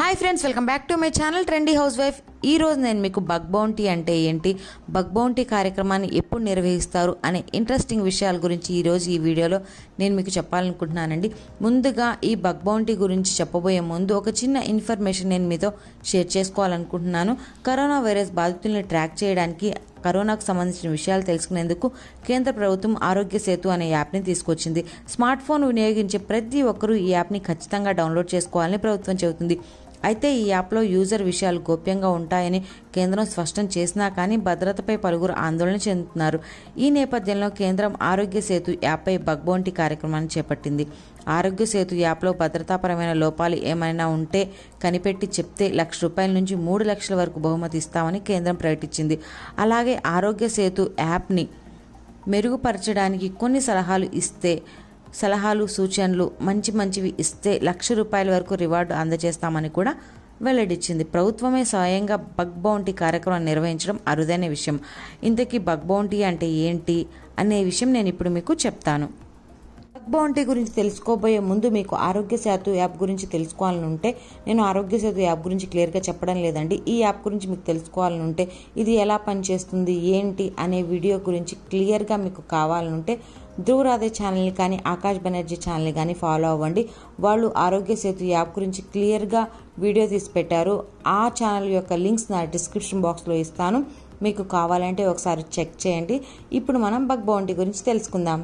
hi friends welcome back to my channel trendy housewife ఈ రోజు నేను మీకు బగ్ బౌంటీ అంటే ఏంటి బగ్ బౌంటీ కార్యక్రమాన్ని ఎప్పుడు నిర్వహిస్తారు అనే ఇంట్రెస్టింగ్ విషయాల గురించి ఈరోజు ఈ వీడియోలో నేను మీకు చెప్పాలనుకుంటున్నానండి ముందుగా ఈ బగ్ బౌంటీ గురించి చెప్పబోయే ముందు ఒక చిన్న ఇన్ఫర్మేషన్ నేను మీతో షేర్ చేసుకోవాలనుకుంటున్నాను కరోనా వైరస్ బాధితుల్ని ట్రాక్ చేయడానికి కరోనాకు సంబంధించిన విషయాలు తెలుసుకునేందుకు కేంద్ర ప్రభుత్వం ఆరోగ్య సేతు అనే యాప్ని తీసుకొచ్చింది స్మార్ట్ ఫోన్ వినియోగించే ప్రతి ఒక్కరూ ఈ యాప్ని ఖచ్చితంగా డౌన్లోడ్ చేసుకోవాలని ప్రభుత్వం చెబుతుంది అయితే ఈ యాప్లో యూజర్ విషయాలు గోప్యంగా ఉంటాయని కేంద్రం స్పష్టం చేసినా కానీ భద్రతపై పలువురు ఆందోళన చెందుతున్నారు ఈ నేపథ్యంలో కేంద్రం ఆరోగ్య సేతు యాప్పై బగ్బౌంటీ కార్యక్రమాన్ని చేపట్టింది ఆరోగ్య సేతు యాప్లో భద్రతాపరమైన లోపాలు ఏమైనా ఉంటే కనిపెట్టి చెప్తే లక్ష రూపాయల నుంచి మూడు లక్షల వరకు బహుమతి ఇస్తామని కేంద్రం ప్రకటించింది అలాగే ఆరోగ్య సేతు యాప్ని మెరుగుపరచడానికి కొన్ని సలహాలు ఇస్తే సలహాలు సూచనలు మంచి మంచివి ఇస్తే లక్ష రూపాయల వరకు రివార్డు అందజేస్తామని కూడా వెల్లడించింది ప్రభుత్వమే స్వయంగా బగ్ బౌంటీ కార్యక్రమం నిర్వహించడం అరుదైన విషయం ఇంతకీ బగ్ బౌంటీ అంటే ఏంటి అనే విషయం నేను ఇప్పుడు మీకు చెప్తాను బౌంటీ గురించి తెలుసుకోబోయే ముందు మీకు ఆరోగ్య సేతు యాప్ గురించి తెలుసుకోవాలని ఉంటే నేను ఆరోగ్య సేతు యాప్ గురించి క్లియర్గా చెప్పడం లేదండి ఈ యాప్ గురించి మీకు తెలుసుకోవాలని ఉంటే ఇది ఎలా పనిచేస్తుంది ఏంటి అనే వీడియో గురించి క్లియర్గా మీకు కావాలనుంటే ధ్రువరాధే ఛానల్ని కానీ ఆకాష్ బెనర్జీ ఛానల్ని కానీ ఫాలో అవ్వండి వాళ్ళు ఆరోగ్య సేతు యాప్ గురించి క్లియర్గా వీడియో తీసి పెట్టారు ఆ ఛానల్ యొక్క లింక్స్ నా డిస్క్రిప్షన్ బాక్స్లో ఇస్తాను మీకు కావాలంటే ఒకసారి చెక్ చేయండి ఇప్పుడు మనం బగ్ బౌంటీ గురించి తెలుసుకుందాం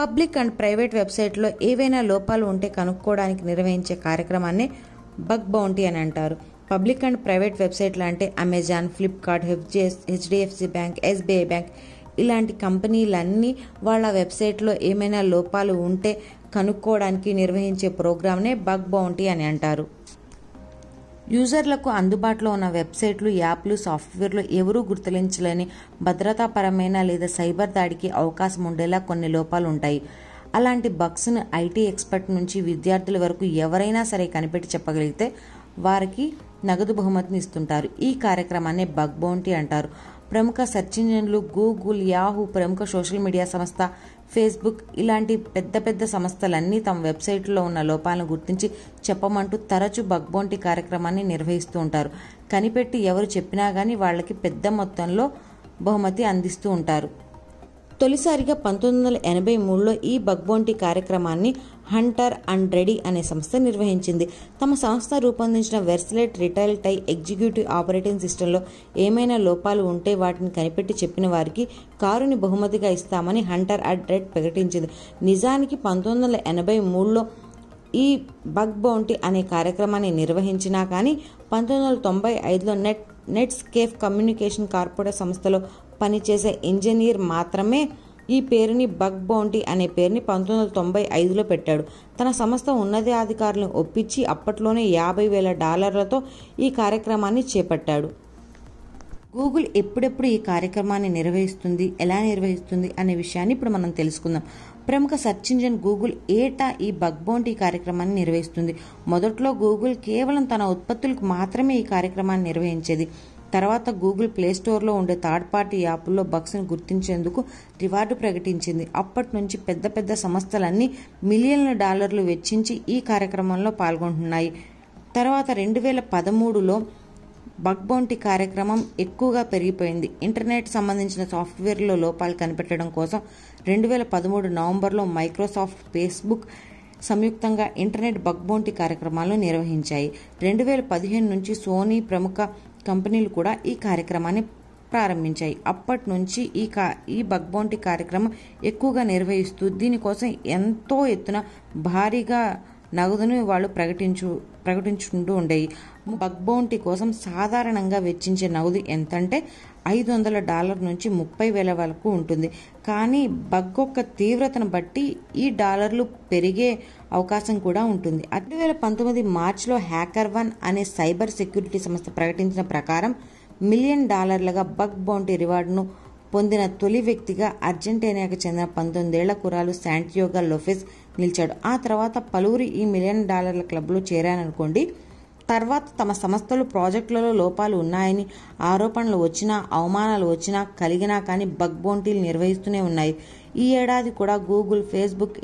పబ్లిక్ అండ్ ప్రైవేట్ వెబ్సైట్లో ఏవైనా లోపాలు ఉంటే కనుక్కోవడానికి నిర్వహించే కార్యక్రమాన్ని బగ్ బౌంటీ అని అంటారు పబ్లిక్ అండ్ ప్రైవేట్ వెబ్సైట్లు అంటే Amazon Flipkart HDS HDFC bank SBI bank ఇలాంటి కంపెనీలన్నీ వాళ్ళ వెబ్సైట్లో ఏమైనా లోపాలు ఉంటే కనుక్కోవడానికి నిర్వహించే ప్రోగ్రామ్నే బగ్ బౌంటీ అని అంటారు యూజర్లకు అందుబాటులో ఉన్న వెబ్సైట్లు యాప్లు సాఫ్ట్వేర్లు ఎవరూ గుర్తించలేని భద్రతాపరమైన లేదా సైబర్ దాడికి అవకాశం ఉండేలా కొన్ని లోపాలు ఉంటాయి అలాంటి బగ్స్ను ఐటీ ఎక్స్పర్ట్ నుంచి విద్యార్థుల వరకు ఎవరైనా సరే కనిపెట్టి చెప్పగలిగితే వారికి నగదు బహుమతిని ఇస్తుంటారు ఈ కార్యక్రమాన్ని బగ్ బౌంటీ అంటారు ప్రముఖ సెర్చ్ ఇంజన్లు గూగుల్ యాహూ ప్రముఖ సోషల్ మీడియా సంస్థ ఫేస్బుక్ ఇలాంటి పెద్ద పెద్ద సంస్థలన్నీ తమ వెబ్సైట్లో ఉన్న లోపాలను గుర్తించి చెప్పమంటూ తరచూ బగ్బోంటి కార్యక్రమాన్ని నిర్వహిస్తూ ఉంటారు కనిపెట్టి ఎవరు చెప్పినా కానీ వాళ్ళకి పెద్ద మొత్తంలో బహుమతి అందిస్తూ ఉంటారు తొలిసారిగా పంతొమ్మిది వందల ఎనభై మూడులో ఈ బగ్బోంటి కార్యక్రమాన్ని హంటర్ అండ్ రెడీ అనే సంస్థ నిర్వహించింది తమ సంస్థ రూపొందించిన వెర్స్లెట్ రిటైల్ టై ఎగ్జిక్యూటివ్ ఆపరేటింగ్ సిస్టంలో ఏమైనా లోపాలు ఉంటే వాటిని కనిపెట్టి చెప్పిన వారికి కారుని బహుమతిగా ఇస్తామని హంటర్ అండ్ రెడ్ ప్రకటించింది నిజానికి పంతొమ్మిది వందల ఎనభై మూడులో ఈ బగ్ బౌంటీ అనే కార్యక్రమాన్ని నిర్వహించినా కానీ పంతొమ్మిది వందల తొంభై ఐదులో net Netscape communication corporate సంస్థలో పనిచేసే ఇంజనీర్ మాత్రమే ఈ పేరుని బగ్ బౌంటీ అనే పేరుని పంతొమ్మిది వందల తొంభై ఐదులో పెట్టాడు తన సంస్థ ఉన్నతాధికారులను ఒప్పించి అప్పట్లోనే యాభై వేల డాలర్లతో ఈ కార్యక్రమాన్ని చేపట్టాడు గూగుల్ ఎప్పుడెప్పుడు ఈ కార్యక్రమాన్ని నిర్వహిస్తుంది ఎలా నిర్వహిస్తుంది అనే విషయాన్ని ఇప్పుడు మనం తెలుసుకుందాం ప్రముఖ సర్చ్ ఇంజిన్ గూగుల్ ఏటా ఈ బగ్ బౌండీ కార్యక్రమాన్ని నిర్వహిస్తుంది మొదట్లో గూగుల్ కేవలం తన ఉత్పత్తులకు మాత్రమే ఈ కార్యక్రమాన్ని నిర్వహించేది తర్వాత గూగుల్ ప్లేస్టోర్లో ఉండే థర్డ్ పార్టీ యాప్ల్లో బగ్స్ని గుర్తించేందుకు రివార్డు ప్రకటించింది అప్పటి నుంచి పెద్ద పెద్ద సంస్థలన్నీ మిలియన్ల డాలర్లు వెచ్చించి ఈ కార్యక్రమంలో పాల్గొంటున్నాయి తర్వాత రెండు వేల పదమూడులో బగ్ బౌంటీ కార్యక్రమం ఎక్కువగా పెరిగిపోయింది ఇంటర్నెట్ సంబంధించిన సాఫ్ట్వేర్లో లోపాలు కనిపెట్టడం కోసం రెండు వేల పదమూడు నవంబర్లో మైక్రోసాఫ్ట్ ఫేస్బుక్ సంయుక్తంగా ఇంటర్నెట్ బగ్ బౌంటీ కార్యక్రమాలను నిర్వహించాయి రెండు వేల పదిహేను నుంచి సోనీ ప్రముఖ కంపెనీలు కూడా ఈ కార్యక్రమాన్ని ప్రారంభించాయి అప్పటి నుంచి ఈ కా ఈ బగ్ బౌంటీ కార్యక్రమం ఎక్కువగా నిర్వహిస్తూ దీనికోసం ఎంతో ఎత్తున భారీగా నగదును వాళ్ళు ప్రకటించు ప్రకటించుకుంటూ ఉండేవి బగ్ బౌంటీ కోసం సాధారణంగా వెచ్చించే నగదు ఎంతంటే ఐదు వందల డాలర్ నుంచి ముప్పై వేల వరకు ఉంటుంది కానీ బగ్ యొక్క తీవ్రతను బట్టి ఈ డాలర్లు పెరిగే అవకాశం కూడా ఉంటుంది రెండు వేల పంతొమ్మిది మార్చిలో హ్యాకర్ వన్ అనే సైబర్ సెక్యూరిటీ సంస్థ ప్రకటించిన ప్రకారం మిలియన్ డాలర్లుగా బగ్ బౌంటీ రివార్డును పొందిన తొలి వ్యక్తిగా అర్జెంటీనాకు చెందిన పంతొమ్మిదేళ్ల కురాలు శాంటియోగా లోఫెస్ నిలిచాడు ఆ తర్వాత పలువురు ఈ మిలియన్ డాలర్ల క్లబ్లో చేరారనుకోండి తర్వాత తమ సంస్థలు ప్రాజెక్టులలో లోపాలు ఉన్నాయని ఆరోపణలు వచ్చినా అవమానాలు వచ్చినా కలిగినా కానీ బగ్ బౌంటీలు నిర్వహిస్తూనే ఉన్నాయి ఈ ఏడాది కూడా Google Facebook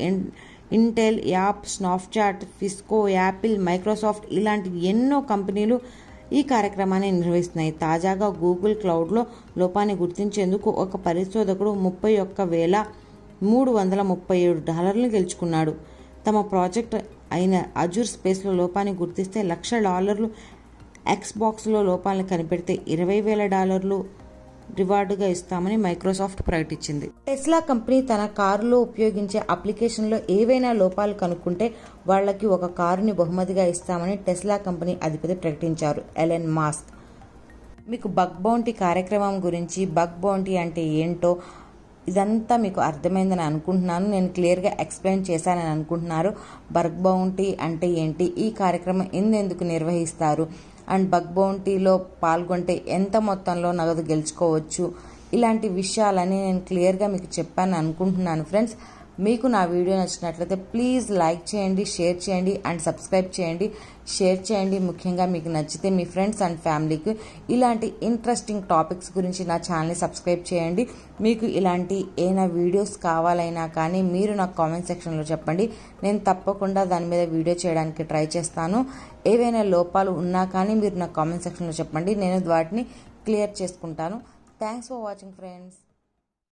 Intel app Snapchat Cisco Apple Microsoft ఇలాంటి ఎన్నో కంపెనీలు ఈ కార్యక్రమాన్ని నిర్వహిస్తున్నాయి తాజాగా గూగుల్ క్లౌడ్లో లోపాన్ని గుర్తించేందుకు ఒక పరిశోధకుడు ముప్పై ఒక్క వేల మూడు వందల ముప్పై ఏడు డాలర్లు గెలుచుకున్నాడు తమ ప్రాజెక్ట్ అయిన అజూర్ స్పేస్లో లోపాన్ని గుర్తిస్తే లక్ష డాలర్లు ఎక్స్ బాక్స్లో లోపాలను కనిపెడితే ఇరవై వేల డాలర్లు రివార్డుగా ఇస్తామని మైక్రోసాఫ్ట్ ప్రకటించింది టెస్లా కంపెనీ తన కారులో ఉపయోగించే అప్లికేషన్లో ఏవైనా లోపాలు కనుక్కుంటే వాళ్ళకి ఒక కారుని బహుమతిగా ఇస్తామని టెస్లా కంపెనీ అధిపతి ప్రకటించారు ఎలెన్ మాస్క్ మీకు బగ్ బౌంటీ కార్యక్రమం గురించి బగ్ బౌంటీ అంటే ఏంటో ఇదంతా మీకు అర్థమైందని అనుకుంటున్నాను నేను క్లియర్గా ఎక్స్ప్లెయిన్ చేశానని అనుకుంటున్నారు బర్గ్ బౌంటీ అంటే ఏంటి ఈ కార్యక్రమం ఎందుకు నిర్వహిస్తారు అండ్ బగ్ బౌంటీలో పాల్గొంటే ఎంత మొత్తంలో నగదు గెలుచుకోవచ్చు ఇలాంటి విషయాలని నేను క్లియర్గా మీకు చెప్పాను అనుకుంటున్నాను ఫ్రెండ్స్ మీకు నా వీడియో నచ్చినట్లయితే ప్లీజ్ లైక్ చేయండి షేర్ చేయండి అండ్ సబ్స్క్రైబ్ చేయండి షేర్ చేయండి ముఖ్యంగా మీకు నచ్చితే మీ ఫ్రెండ్స్ అండ్ ఫ్యామిలీకి ఇలాంటి ఇంట్రెస్టింగ్ టాపిక్స్ గురించి నా ఛానల్ని సబ్స్క్రైబ్ చేయండి మీకు ఇలాంటి ఏమైనా వీడియోస్ కావాలైనా కానీ మీరు నాకు కామెంట్ సెక్షన్లో చెప్పండి నేను తప్పకుండా దాని మీద వీడియో చేయడానికి ట్రై చేస్తాను ఏవైనా లోపాలు ఉన్నా కానీ మీరు నాకు కామెంట్ సెక్షన్లో చెప్పండి నేను వాటిని క్లియర్ చేసుకుంటాను థ్యాంక్స్ ఫర్ వాచింగ్ ఫ్రెండ్స్